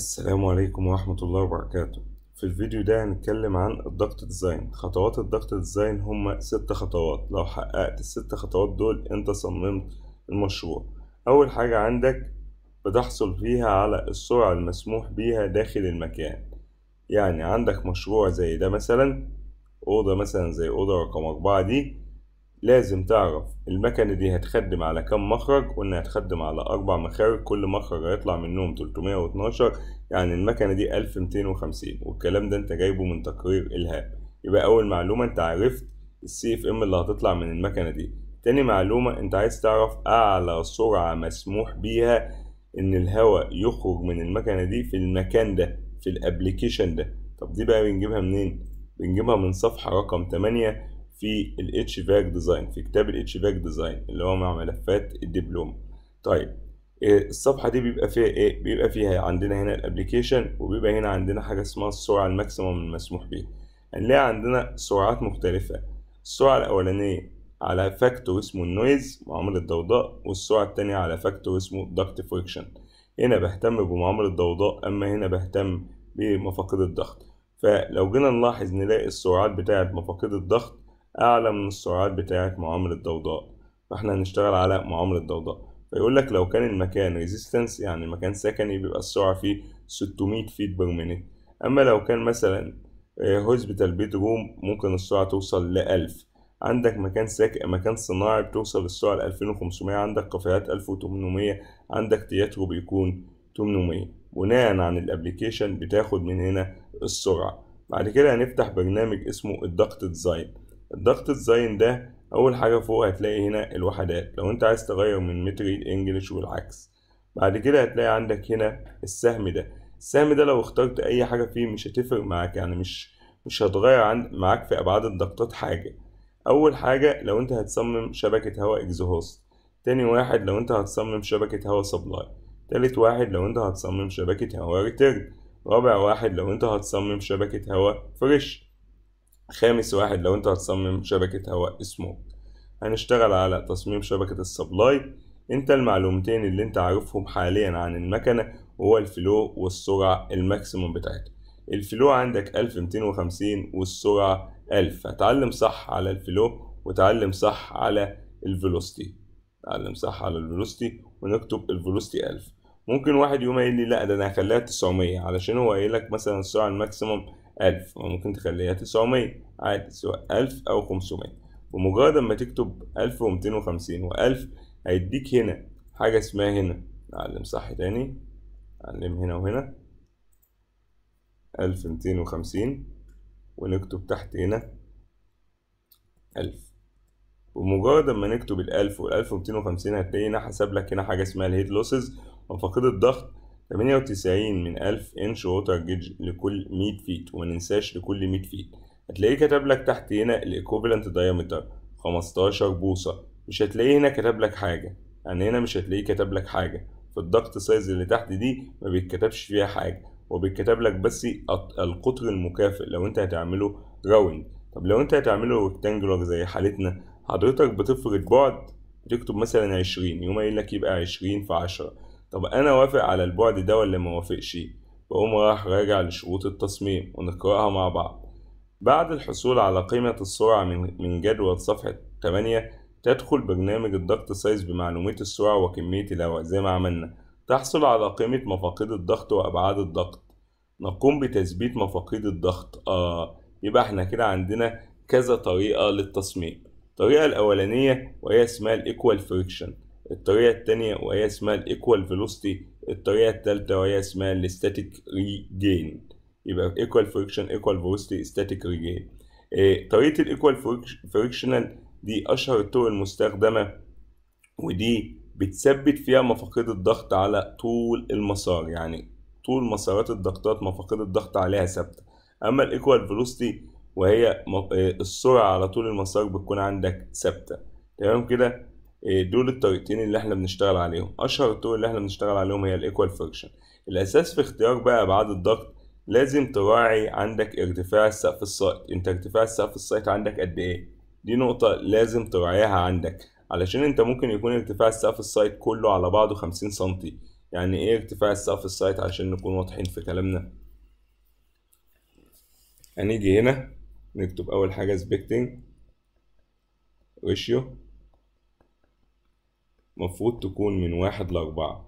السلام عليكم ورحمة الله وبركاته في الفيديو ده هنتكلم عن الضغط ديزاين خطوات الضغط ديزاين هما ست خطوات لو حققت الست خطوات دول انت صممت المشروع اول حاجة عندك بتحصل فيها على السرعة المسموح بيها داخل المكان يعني عندك مشروع زي ده مثلا أوضة مثلا زي أوضة رقم أربعة دي لازم تعرف المكنة دي هتخدم على كام مخرج قلنا هتخدم على أربع مخارج كل مخرج هيطلع منهم 312 يعني المكنة دي 1250 والكلام ده انت جايبه من تقرير الهاب يبقى أول معلومة انت عرفت السي اف ام اللي هتطلع من المكنة دي تاني معلومة انت عايز تعرف أعلى سرعة مسموح بيها إن الهواء يخرج من المكنة دي في المكان ده في الابليكيشن ده طب دي بقى بنجيبها منين؟ بنجيبها من صفحة رقم 8 في الاتش فاك ديزاين في كتاب الاتش فاك ديزاين اللي هو مع ملفات الدبلوم طيب آه، الصفحه دي بيبقى فيها ايه بيبقى فيها عندنا هنا الابلكيشن وبيبقى هنا عندنا حاجه اسمها السرعه الماكسيموم المسموح بيها هنلاقي عندنا سرعات مختلفه السرعه الاولانيه على فاكتور اسمه النويز معامل الضوضاء والسرعه الثانيه على فاكتور اسمه دكت فريكشن هنا بهتم بمعامل الضوضاء اما هنا بهتم بمفاقيد الضغط فلو جينا نلاحظ نلاقي السرعات بتاعه مفاقيد الضغط أعلى من السرعات بتاعة معامل الضوضاء فإحنا هنشتغل على معامل الضوضاء فيقول لك لو كان المكان ريزيستنس يعني مكان سكني بيبقى السرعة فيه 600 فيت بير مينيت أما لو كان مثلا هوسبيتال آه، بيت روم ممكن السرعة توصل لألف عندك مكان ساك مكان صناعي بتوصل للسرعة ل 2500 عندك كافيهات 1800 عندك تياترو بيكون 800 بناء عن الابليكيشن بتاخد من هنا السرعة بعد كده هنفتح برنامج اسمه الضغط ديزاين الضغط الزاين ده اول حاجه فوق هتلاقي هنا الوحدات لو انت عايز تغير من متر انجلش والعكس بعد كده هتلاقي عندك هنا السهم ده السهم ده لو اخترت اي حاجه فيه مش هتفرق معاك يعني مش مش هتغير عند معاك في ابعاد الضغطات حاجه اول حاجه لو انت هتصمم شبكه هواء اكزوست تاني واحد لو انت هتصمم شبكه هواء سبلاي تالت واحد لو انت هتصمم شبكه هواء ريتيرن رابع واحد لو انت هتصمم شبكه هواء فريش خامس واحد لو انت هتصمم شبكة هواء سموك هنشتغل على تصميم شبكة السبلاي انت المعلومتين اللي انت عارفهم حاليا عن المكنة هو الفلو والسرعة الماكسيموم بتاعتها الفلو عندك 1250 والسرعة 1000 هتعلم صح على الفلو وتعلم صح على الفلوستي تعلم صح على الفلوستي ونكتب الفلوستي 1000 ممكن واحد يقوم قايل لي لا ده انا هخليها 900 علشان هو قايل لك مثلا السرعة الماكسيموم ألف وممكن تخليها تسعمية عادي سواء ألف أو خمسمية بمجرد ما تكتب ألف ومتين وخمسين وألف هيديك هنا حاجة اسمها هنا نعلم صح تاني نعلم هنا وهنا ألف وخمسين ونكتب تحت هنا ألف ومجرد ما نكتب الألف والألف ومتين وخمسين هتلاقي هنا حسب لك هنا حاجة اسمها الهيد لوسز ومفقد الضغط 98 من 1000 انش ووتر جيج لكل 100 فيت وما ننساش لكل 100 فيت هتلاقيه كتب لك تحت هنا الايكوفالنت دايمتر 15 بوصة مش هتلاقيه هنا كتب لك حاجة يعني هنا مش هتلاقيه كتب لك حاجة في الضغط سايز اللي تحت دي ما بيتكتبش فيها حاجة وبيتكتب لك بس القطر المكافئ لو انت هتعمله راوند طب لو انت هتعمله ريكتانجلر زي حالتنا حضرتك بتفرض بعد بتكتب مثلا عشرين يقوم قايل لك يبقى عشرين في عشرة طب أنا وافق على البعد ده ولا موافقش بقوم راح راجع لشروط التصميم ونقرأها مع بعض بعد الحصول على قيمة السرعة من جدول صفحة 8 تدخل برنامج الضغط سايز بمعلومات السرعة وكمية الهواء زي ما عملنا تحصل على قيمة مفاقيد الضغط وأبعاد الضغط نقوم بتثبيت مفاقيد الضغط آه يبقى احنا كده عندنا كذا طريقة للتصميم الطريقة الأولانية وهي اسمها الإيكوال فريكشن الطريقة التانية وهي اسمها الايكوال فيلوسيتي الطريقة التالتة وهي اسمها الاستاتيك ريجين يبقى ايكوال فريكشن ايكوال فيلوسيتي استاتيك ريجين طريقة الايكوال فريكشنال دي اشهر الطرق المستخدمة ودي بتثبت فيها مفاقيد الضغط على طول المسار يعني طول مسارات الضغطات مفاقيد الضغط عليها ثابتة اما الايكوال فيلوسيتي وهي آه، السرعة على طول المسار بتكون عندك ثابتة تمام كده إيه، دول الطريقتين اللي احنا بنشتغل عليهم اشهر الطرق اللي احنا بنشتغل عليهم هي الايكوال فريكشن الاساس في اختيار بقى ابعاد الضغط لازم تراعي عندك ارتفاع السقف السايط انت ارتفاع السقف السايط عندك قد ايه دي نقطة لازم تراعيها عندك علشان انت ممكن يكون ارتفاع السقف السايط كله على بعضه 50 سم يعني ايه ارتفاع السقف السايط عشان نكون واضحين في كلامنا هنيجي هنا نكتب اول حاجة سبيكتنج ريشيو المفروض تكون من واحد لأربعة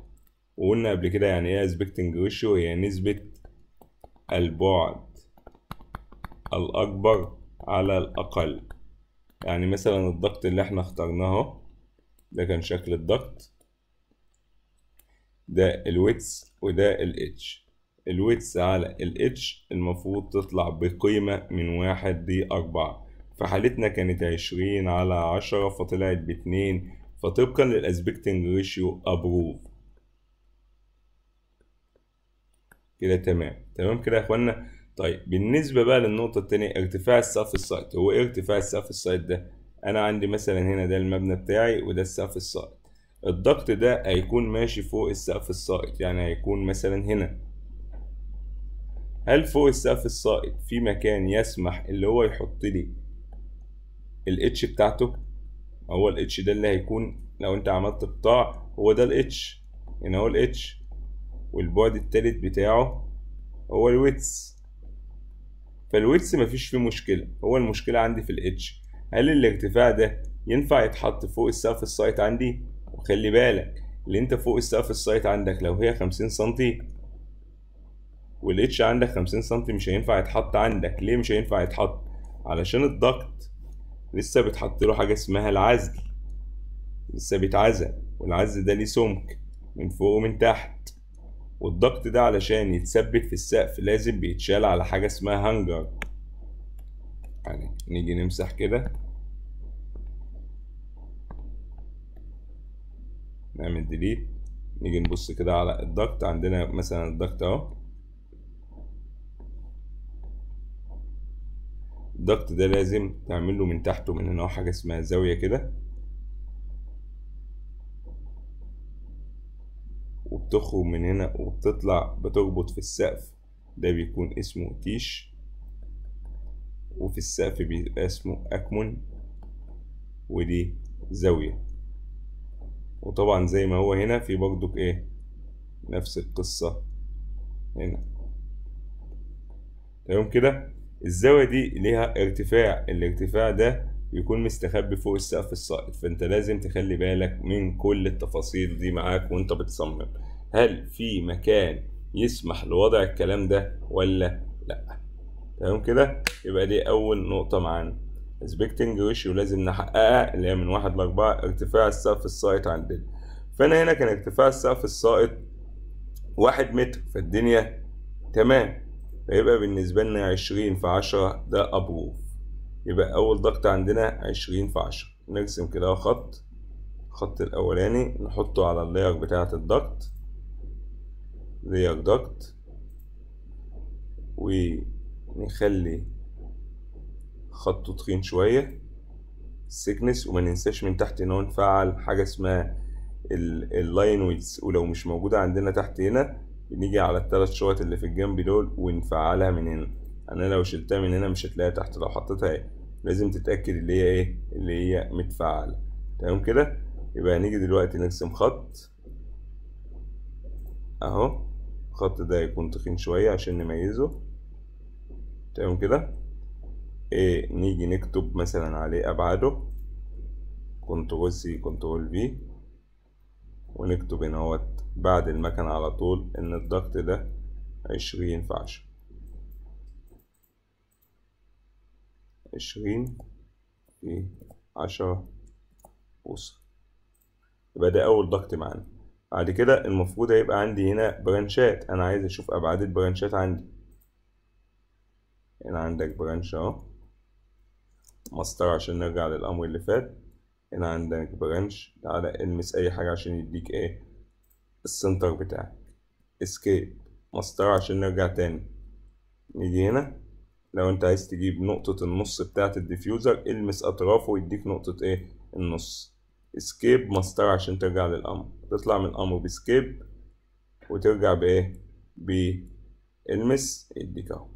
وقلنا قبل كده يعني ايه اسبكتنج ريشيو هي نسبة البعد الأكبر على الأقل يعني مثلا الضغط اللي احنا اخترناه ده كان شكل الضغط ده الويتس وده الاتش الويتس على الاتش المفروض تطلع بقيمة من واحد دي أربعة فحالتنا كانت عشرين على عشرة فطلعت باتنين فطبقا للاسبكتنج ريشيو ابروف كده تمام تمام كده يا اخوانا طيب بالنسبة بقى للنقطة التانية ارتفاع السقف السايت هو ايه ارتفاع السقف السايت ده؟ أنا عندي مثلا هنا ده المبنى بتاعي وده السقف السايت الضغط ده هيكون ماشي فوق السقف السايت يعني هيكون مثلا هنا هل فوق السقف السايت في مكان يسمح اللي هو يحط لي الاتش بتاعته؟ هو الاتش ده اللي هيكون لو انت عملت قطاع هو ده الاتش هنا يعني هو الاتش والبعد التالت بتاعه هو الويتس فالويتس مفيش فيه مشكلة هو المشكلة عندي في الاتش هل الارتفاع ده ينفع يتحط فوق السقف السايت عندي وخلي بالك اللي انت فوق السقف السايت عندك لو هي خمسين سنتي والاتش عندك خمسين سنتي مش هينفع يتحط عندك ليه مش هينفع يتحط علشان الضغط لسه بتحط له حاجة اسمها العزل لسه بيتعزل والعزل ده ليه سمك من فوق ومن تحت والضغط ده علشان يتثبت في السقف لازم بيتشال على حاجة اسمها هانجر يعني نيجي نمسح كده نعمل ديليت نيجي نبص كده على الضغط عندنا مثلا الضغط اهو الضغط ده لازم تعمله من تحته من هنا حاجة اسمها زاوية كده وبتخرج من هنا وبتطلع بتربط في السقف ده بيكون اسمه تيش وفي السقف بيبقى اسمه أكمن ودي زاوية وطبعا زي ما هو هنا في برضك ايه نفس القصة هنا تمام كده الزاوية دي ليها ارتفاع الارتفاع ده يكون مستخبي فوق السقف السائط فانت لازم تخلي بالك من كل التفاصيل دي معاك وانت بتصمم هل في مكان يسمح لوضع الكلام ده ولا لا تمام كده يبقى دي اول نقطة معانا اسبكتنج ريشيو لازم نحققها اللي هي من واحد لأربعة ارتفاع السقف السائط عندنا فانا هنا كان ارتفاع السقف السائط واحد متر فالدنيا تمام فيبقى بالنسبة لنا عشرين في عشرة ده أبروف يبقى أول ضغط عندنا عشرين في عشرة نرسم كده خط الخط الأولاني نحطه على اللاير بتاعة الضغط لاير ضغط ونخلي خطه تخين شوية سيكنس وما ننساش من تحت ان هو نفعل حاجة اسمها اللاين ويدز ولو مش موجودة عندنا تحت هنا بنيجي على التلات شوط اللي في الجنب دول ونفعلها من هنا انا لو شلتها من هنا مش هتلاقيها تحت لو حطيتها ايه لازم تتاكد اللي هي ايه اللي هي متفعله تمام كده يبقى هنيجي دلوقتي نرسم خط اهو الخط ده يكون تخين شويه عشان نميزه تمام كده ايه نيجي نكتب مثلا عليه ابعاده كنترول سي كنترول في ونكتب هنا اهوت بعد المكان على طول ان الضغط ده عشرين في عشرة عشرين في عشرة أوس يبقى ده أول ضغط معانا بعد كده المفروض هيبقى عندي هنا برانشات أنا عايز أشوف أبعاد البرانشات عندي هنا عندك برانش أهو مسطرة عشان نرجع للأمر اللي فات هنا عندك برانش تعالى المس اي حاجة عشان يديك ايه السنتر بتاعك اسكيب مسطرة عشان نرجع تاني نيجي هنا لو انت عايز تجيب نقطة النص بتاعة الديفيوزر المس اطرافه ويديك نقطة ايه النص اسكيب مسطرة عشان ترجع للامر تطلع من الامر باسكيب وترجع بايه بالمس يديك اهو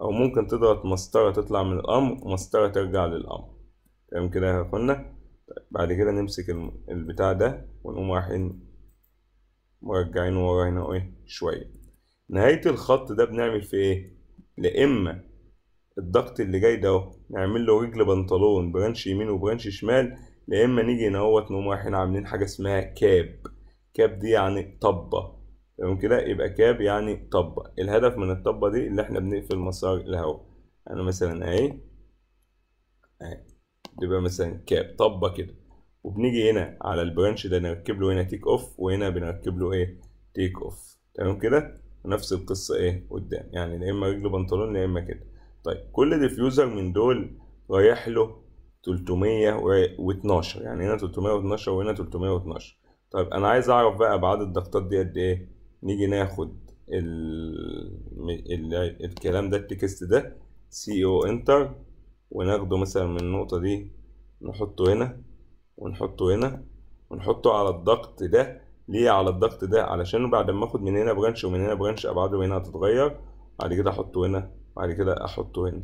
او ممكن تضغط مسطرة تطلع من الامر مسطرة ترجع للامر تمام كده يا اخوانا طيب بعد كده نمسك البتاع ده ونقوم رايحين مرجعينه ورا هنا ايه شويه نهايه الخط ده بنعمل فيه ايه لا اما الضغط اللي جاي ده اهو نعمل له رجل بنطلون برانش يمين وبرانش شمال لا اما نيجي هنا اهوت نقوم رايحين عاملين حاجه اسمها كاب كاب دي يعني طبه تمام كده يبقى كاب يعني طبه الهدف من الطبه دي اللي احنا بنقفل مسار الهواء انا مثلا اهي اهي بيبقى مثلا كاب طبه كده وبنيجي هنا على البرانش ده نركب له هنا تيك اوف وهنا بنركب له ايه تيك اوف تمام كده نفس القصه ايه قدام يعني يا اما رجله بنطلون يا اما كده طيب كل ديفيوزر من دول رايح له 312 يعني هنا 312 وهنا 312 طيب انا عايز اعرف بقى ابعاد الضغطات دي قد ايه نيجي ناخد ال... ال... الكلام ده التكست ده سي او انتر وناخده مثلا من النقطة دي نحطه هنا ونحطه هنا ونحطه على الضغط ده ليه على الضغط ده علشان بعد ما اخد من هنا برانش ومن هنا برانش ابعاده هنا هتتغير بعد كده احطه هنا بعد كده احطه هنا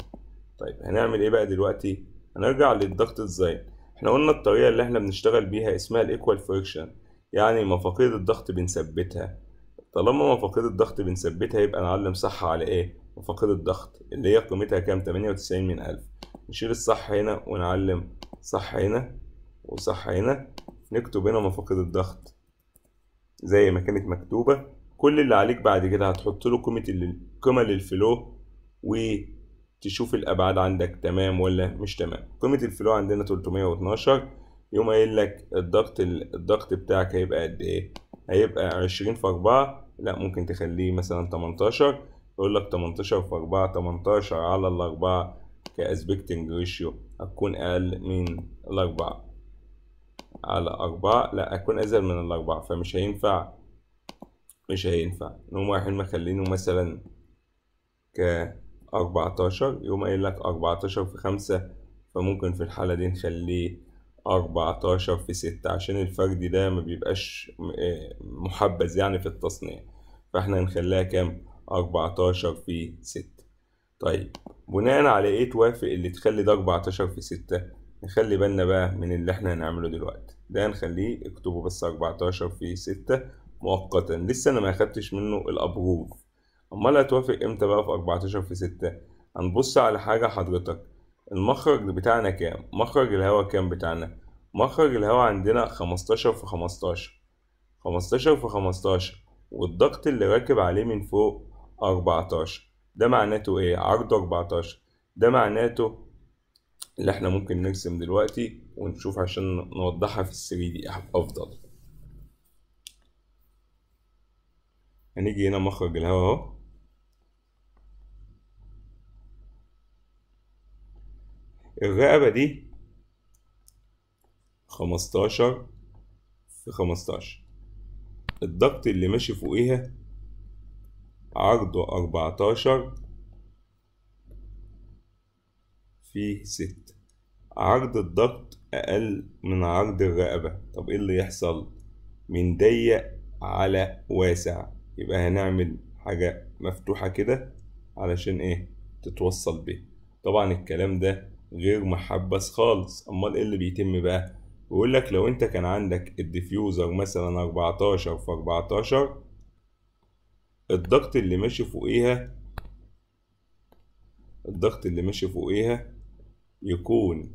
طيب هنعمل ايه بقى دلوقتي هنرجع للضغط ازاي احنا قلنا الطريقة اللي احنا بنشتغل بيها اسمها الايكوال فريكشن يعني مفاقيد الضغط بنثبتها طالما مفاقيد الضغط بنثبتها يبقى نعلم صح على ايه مفاقيد الضغط اللي هي قيمتها كام 98 من 1000 نشيل الصح هنا ونعلم صح هنا وصح هنا نكتب هنا مفاقد الضغط زي ما كانت مكتوبة كل اللي عليك بعد كده هتحط له قيمة للفلو وتشوف الأبعاد عندك تمام ولا مش تمام قيمة الفلو عندنا 312 يقوم قايل لك الضغط الضغط بتاعك هيبقى قد إيه هيبقى 20 في 4 لا ممكن تخليه مثلا 18 يقول لك 18 في 4 18 على الأربعة كاسبكتنج ريشيو هتكون اقل من الاربعة على أربعة لا أكون أزل من الأربعة فمش هينفع مش هينفع نقوم رايحين مخلينه مثلا كأربعتاشر يقوم قايل لك أربعتاشر في خمسة فممكن في الحالة دي نخليه أربعتاشر في ستة عشان الفردي ده مبيبقاش آه، محبذ يعني في التصنيع فاحنا هنخليها كام أربعتاشر في ستة طيب بناء على ايه توافق اللي تخلي ده 14 في 6 نخلي بالنا بقى من اللي احنا هنعمله دلوقتي ده هنخليه اكتبه بس 14 في 6 مؤقتا لسه انا ما اخدتش منه الابروف امال هتوافق امتى بقى في 14 في 6 هنبص على حاجه حضرتك المخرج بتاعنا كام مخرج الهواء كام بتاعنا مخرج الهواء عندنا 15 في 15 15 في 15 والضغط اللي راكب عليه من فوق 14 ده معناته ايه عرض 14 ده معناته اللي احنا ممكن نرسم دلوقتي ونشوف عشان نوضحها في السري 3 دي افضل هنيجي هنا مخرج الهواء اهو الرقبة دي خمستاشر في خمستاشر الضغط اللي ماشي فوقيها عرضه أربعتاشر فيه ستة عرض الضغط أقل من عرض الرقبة طب إيه اللي يحصل من ضيق على واسع يبقى هنعمل حاجة مفتوحة كده علشان إيه تتوصل بيه طبعا الكلام ده غير محبس خالص أمال إيه اللي بيتم بقى بيقول لك لو أنت كان عندك الديفيوزر مثلا 14 في 14 الضغط اللي ماشي فوقيها الضغط اللي ماشي فوقيها يكون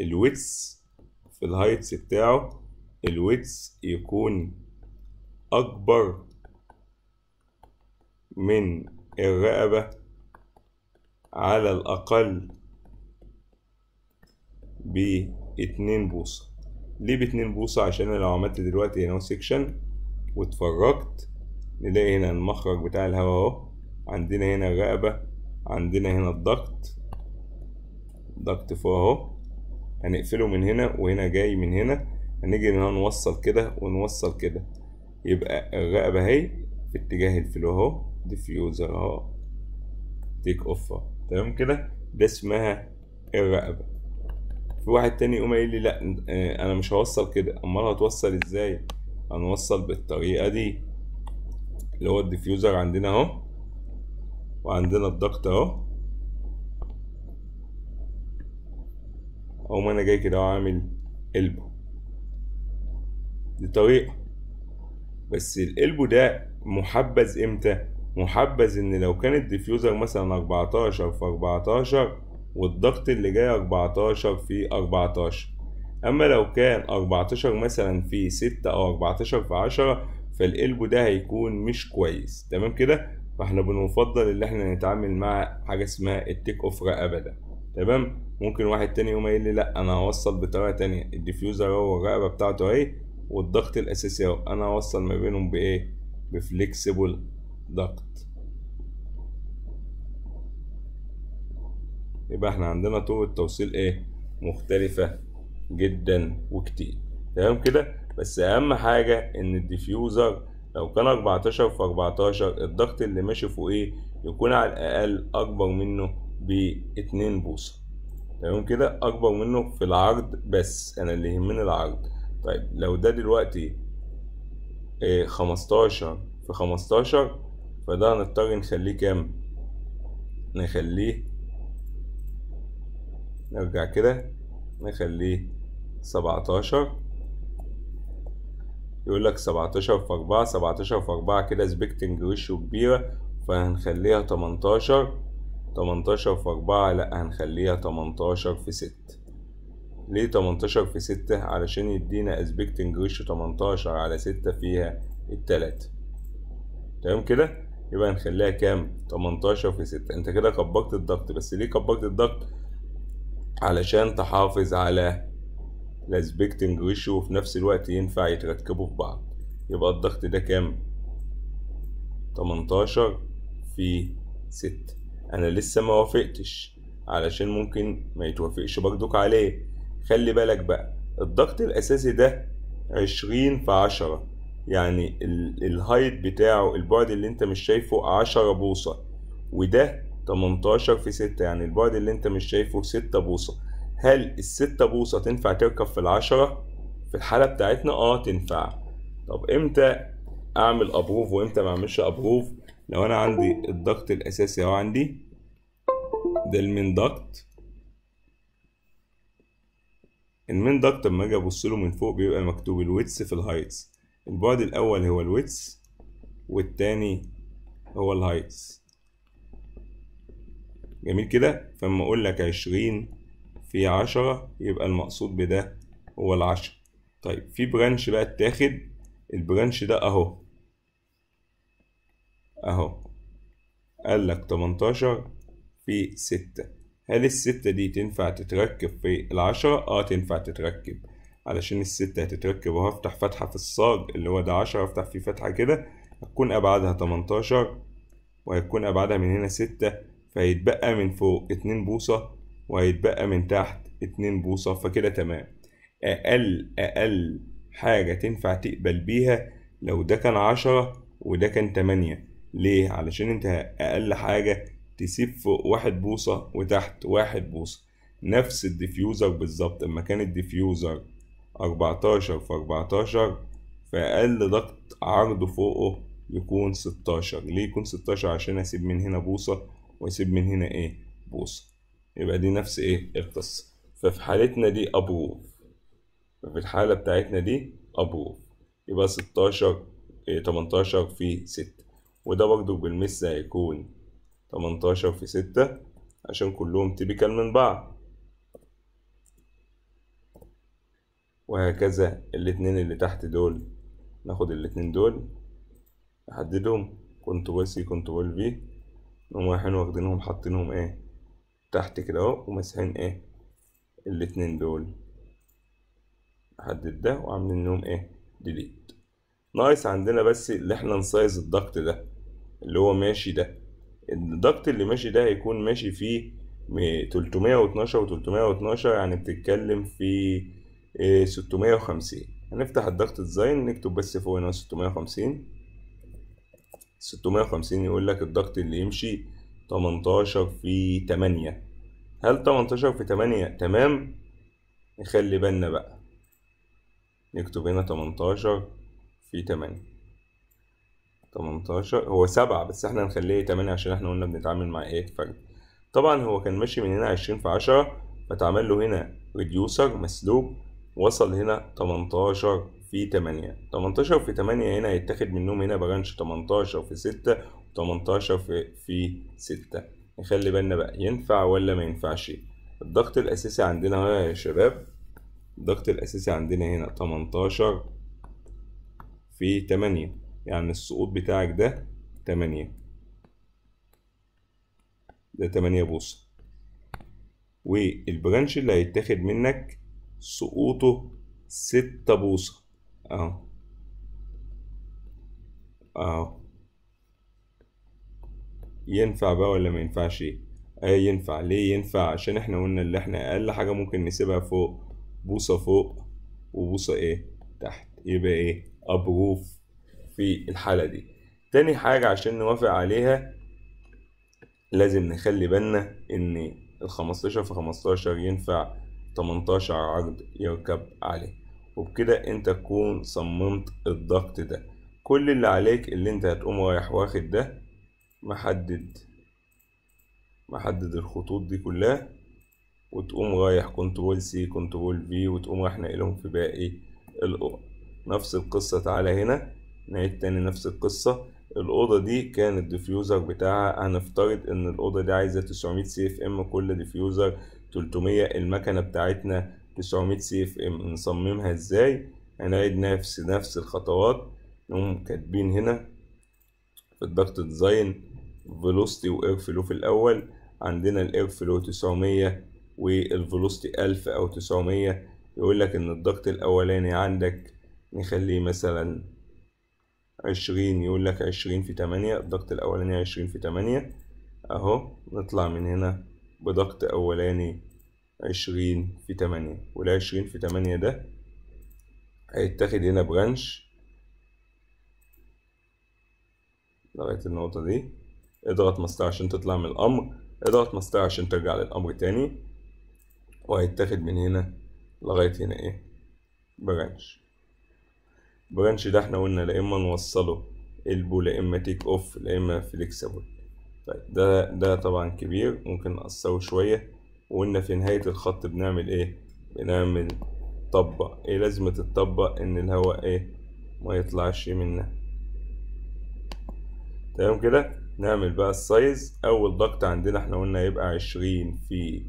الويتس في الهايتس بتاعه الويتس يكون أكبر من الرقبة على الأقل باتنين بوصة ليه باتنين بوصة عشان أنا لو عملت دلوقتي هنا سيكشن واتفرجت نلاقي هنا المخرج بتاع الهواء اهو عندنا هنا الرقبة عندنا هنا الضغط ضغط فوق اهو هنقفله من هنا وهنا جاي من هنا هنيجي هنا نوصل كده ونوصل كده يبقى الرقبة اهي في اتجاه الفلو اهو ديفيوزر اهو تيك اوف اهو تمام كده ده اسمها الرقبة في واحد تاني يقوم قايل لي لا آه، انا مش هوصل كده امال هتوصل ازاي هنوصل بالطريقة دي اللي هو الديفيوزر عندنا اهو وعندنا الضغط اهو او ما انا جاي كده وعامل قلبه دي طريقة بس القلبه ده محبز امتى محبز ان لو كان الديفيوزر مثلا 14 في 14 والضغط اللي جاي 14 في 14 اما لو كان 14 مثلا في 6 او 14 في 10 فالقلب ده هيكون مش كويس تمام كده فاحنا بنفضل ان احنا نتعامل مع حاجه اسمها التيك اوف رقبه ده تمام ممكن واحد تاني يقوم قايل لي لا انا هوصل بطريقه تانية الديفيوزر هو الرقبه بتاعته اهي والضغط الاساسي اهو انا هوصل ما بينهم بايه بفليكسيبل ضغط يبقى احنا عندنا طرق توصيل ايه مختلفه جدا وكتير تمام كده بس اهم حاجة ان الديفيوزر لو كان 14 في 14 الضغط اللي ماشي فوقيه يكون على الاقل اكبر منه ب 2 بوصة تمام كده اكبر منه في العرض بس انا اللي يهمني العرض طيب لو ده دلوقتي إيه 15 في 15 فده هنضطر نخليه كام نخليه نرجع كده نخليه 17 يقول لك 17 في 4 17 في 4 كده سبيكتنج وشه كبيرة فهنخليها 18 18 في 4 لا هنخليها 18 في 6 ليه 18 في 6 علشان يدينا اسبيكتنج ريشيو 18 على 6 فيها التلاتة تمام كده يبقى نخليها كام 18 في 6 انت كده كبرت الضغط بس ليه كبرت الضغط علشان تحافظ على الاسبكتنج ريشيو وفي نفس الوقت ينفع يتركبوا في بعض يبقى الضغط ده كام 18 في 6 انا لسه ما وافقتش علشان ممكن ما يتوافقش برضك عليه خلي بالك بقى الضغط الاساسي ده 20 في 10 يعني الهايت بتاعه البعد اللي انت مش شايفه 10 بوصه وده 18 في 6 يعني البعد اللي انت مش شايفه 6 بوصه هل الستة بوصة تنفع تركب في العشرة؟ في الحالة بتاعتنا اه تنفع طب امتى اعمل ابروف وامتى ما اعملش ابروف لو انا عندي الضغط الاساسي اهو عندي ده المين ضغط المين ضغط لما اجي ابص له من فوق بيبقى مكتوب الويتس في الهايتس البعد الاول هو الويتس والتاني هو الهايتس جميل كده فاما اقول لك عشرين في عشرة يبقى المقصود بده هو العشرة طيب في برانش بقى اتاخد البرانش ده اهو اهو قال لك 18 في 6 هل الستة دي تنفع تتركب في العشرة؟ اه تنفع تتركب علشان الستة هتتركب وهفتح فتحة في الصاج اللي هو ده عشرة هفتح فيه فتحة كده هتكون أبعادها تمنتاشر وهيكون أبعادها من هنا ستة فهيتبقى من فوق اتنين بوصة وهيتبقى من تحت اتنين بوصة فكده تمام أقل أقل حاجة تنفع تقبل بيها لو ده كان عشرة وده كان تمانية ليه؟ علشان انت أقل حاجة تسيب فوق واحد بوصة وتحت واحد بوصة نفس الديفيوزر بالظبط اما كان الديفيوزر أربعتاشر في أربعتاشر فأقل ضغط عرضه فوقه يكون ستاشر ليه يكون ستاشر عشان أسيب من هنا بوصة وأسيب من هنا إيه بوصة يبقى دي نفس ايه القصة ففي حالتنا دي أبروف ففي الحالة بتاعتنا دي أبروف يبقى ستاشر إيه، تمنتاشر في ستة وده برضو بالمس هيكون تمنتاشر في ستة عشان كلهم تيبيكال من بعض وهكذا الاتنين اللي تحت دول ناخد الاتنين دول نحددهم كنترول سي كنترول في نقوم رايحين واخدينهم حاطينهم ايه تحت كده اهو وماسحين ايه الاتنين دول احدد ده وعاملين لهم ايه ديليت ناقص عندنا بس اللي احنا نسايز الضغط ده اللي هو ماشي ده الضغط اللي ماشي ده هيكون ماشي فيه 312 و 312 يعني بتتكلم في 650 ايه؟ هنفتح الضغط ديزاين نكتب بس فوق هنا 650 650 يقول لك الضغط اللي يمشي 18 في 8 هل 18 في 8 تمام؟ نخلي بالنا بقى نكتب هنا 18 في 8 18 هو 7 بس احنا نخليه 8 عشان احنا قلنا بنتعامل مع ايه فرد طبعا هو كان ماشي من هنا 20 في 10 فتعمل له هنا ريديوسر مسلوب وصل هنا 18 في 8 18 في 8 هنا يتاخد منهم هنا برانش 18 في 6 و18 في في 6 نخلي بالنا بقى ينفع ولا ما ينفعش الضغط الاساسي عندنا هنا يا شباب الضغط الاساسي عندنا هنا 18 في 8 يعني السقوط بتاعك ده 8 ده 8 بوصه والبرانش اللي هيتاخد منك سقوطه 6 بوصه اهو اهو ينفع بقى ولا ما ينفعش آه ينفع ليه ينفع عشان احنا قلنا اللي احنا اقل حاجة ممكن نسيبها فوق بوصة فوق وبوصة ايه تحت يبقى ايه ابروف في الحالة دي تاني حاجة عشان نوافق عليها لازم نخلي بالنا ان الخمستاشر في خمستاشر ينفع تمنتاشر عقد يركب عليه وبكده انت تكون صممت الضغط ده كل اللي عليك اللي انت هتقوم رايح واخد ده محدد محدد الخطوط دي كلها وتقوم رايح كنترول سي كنترول في وتقوم رايح ناقلهم في باقي الأوضة نفس القصة تعالى هنا نعيد تاني نفس القصة الأوضة دي كان الديفيوزر بتاعها هنفترض إن الأوضة دي عايزة 900 سي اف ام كل ديفيوزر 300 المكنة بتاعتنا 900 سي اف ام نصممها ازاي هنعيد نفس نفس الخطوات نقوم كاتبين هنا في الضغط ديزاين فيلوستي واير فلو في الاول عندنا الاير فلو 900 والفيلوستي 1000 او 900 يقول لك ان الضغط الاولاني عندك نخليه مثلا 20 يقول لك 20 في 8 الضغط الأولاني 20 في 8 أهو نطلع من هنا بضغط أولاني عشرين في تمانية والعشرين في تمانية ده هيتاخد هنا برانش لغاية النقطة دي اضغط مسطرة عشان تطلع من الأمر اضغط مسطرة عشان ترجع للأمر تاني وهيتاخد من هنا لغاية هنا ايه برانش برانش ده احنا قلنا لا اما نوصله البو لا اما تيك اوف لا اما فليكسبل طيب ده ده طبعا كبير ممكن نقصره شوية وقلنا في نهاية الخط بنعمل ايه بنعمل طبق ايه لازمة الطبق ان الهواء ايه ما يطلعش منه تمام كده نعمل بقى السايز اول ضغط عندنا احنا قلنا هيبقى عشرين في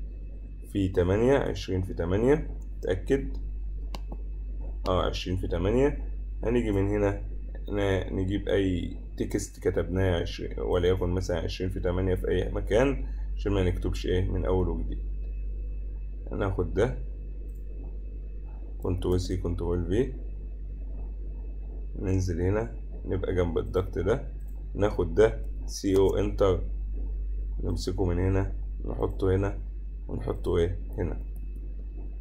في تمانية عشرين في تمانية تأكد اه عشرين في تمانية هنيجي من هنا نجيب اي تكست كتبناه عشرين وليكن مثلا عشرين في تمانية في اي مكان عشان ما نكتبش ايه من اول وجديد هناخد ده كنترول سي كنترول في ننزل هنا نبقى جنب الضغط ده ناخد ده سي او انتر نمسكه من هنا نحطه هنا ونحطه ايه هنا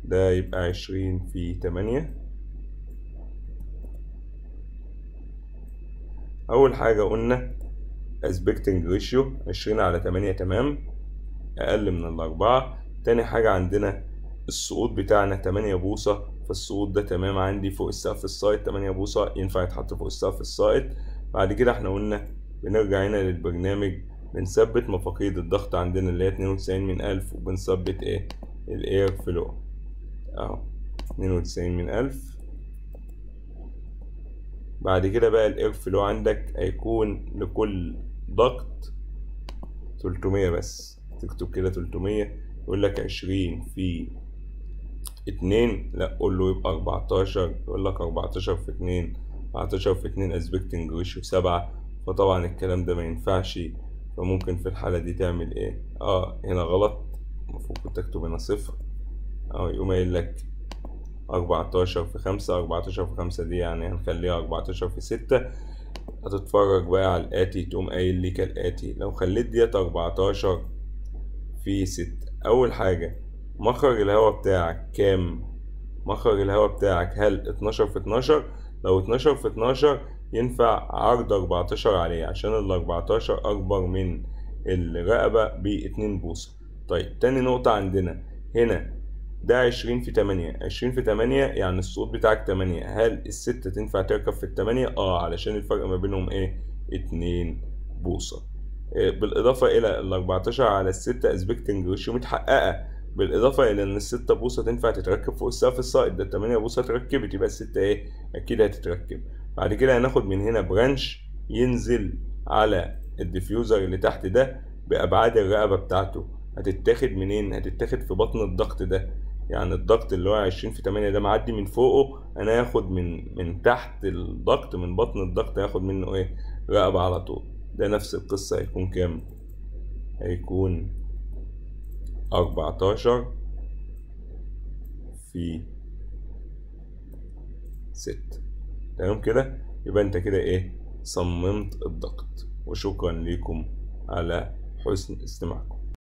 ده يبقى عشرين في تمانية أول حاجة قلنا اسبكتنج ريشيو عشرين على تمانية تمام أقل من الأربعة تاني حاجة عندنا السقوط بتاعنا 8 بوصة فالسقوط ده تمام عندي فوق السقف السايد 8 بوصة ينفع يتحط فوق السقف السايد بعد كده احنا قلنا بنرجع هنا للبرنامج بنثبت مفاقيد الضغط عندنا اللي هي 92 من 1000 وبنثبت ايه الاير فلو اهو 92 من 1000 بعد كده بقى الاير فلو عندك هيكون لكل ضغط 300 بس تكتب كده 300 يقول لك عشرين في اتنين لا قول له يبقى أربعتاشر يقول لك أربعتاشر في اتنين أربعتاشر في اتنين أسبكتنج ريشيو سبعة فطبعا الكلام ده ما ينفعش فممكن في الحالة دي تعمل ايه اه هنا غلط المفروض كنت اكتب هنا صفر اه يقوم قايل لك أربعتاشر في خمسة أربعتاشر في خمسة دي يعني هنخليها أربعتاشر في ستة هتتفرج بقى على الآتي تقوم قايل لي كالآتي لو خليت ديت أربعتاشر في ستة اول حاجة مخرج الهواء بتاعك كام مخرج الهواء بتاعك هل 12 في 12 لو 12 في 12 ينفع عرض 14 عليه عشان ال 14 اكبر من الرقبة ب 2 بوصة طيب تاني نقطة عندنا هنا ده عشرين في تمانية عشرين في تمانية يعني الصوت بتاعك تمانية هل الستة تنفع تركب في التمانية؟ اه علشان الفرق ما بينهم ايه؟ اتنين بوصة بالاضافه الى ال 14 على الستة 6 اسبكتنج ريشيو متحققه بالاضافه الى ان الستة بوصه تنفع تتركب فوق السقف السائد ده الثمانيه بوصه اتركبت يبقى الستة ايه اكيد هتتركب بعد كده هناخد من هنا برانش ينزل على الديفيوزر اللي تحت ده بابعاد الرقبه بتاعته هتتاخد منين هتتاخد في بطن الضغط ده يعني الضغط اللي هو عشرين في تمانية ده معدي من فوقه انا هاخد من من تحت الضغط من بطن الضغط هاخد منه ايه رقبه على طول ده نفس القصة هيكون كام هيكون أربعتاشر في ستة تمام كده يبقى انت كده ايه صممت الضغط وشكرا لكم على حسن استماعكم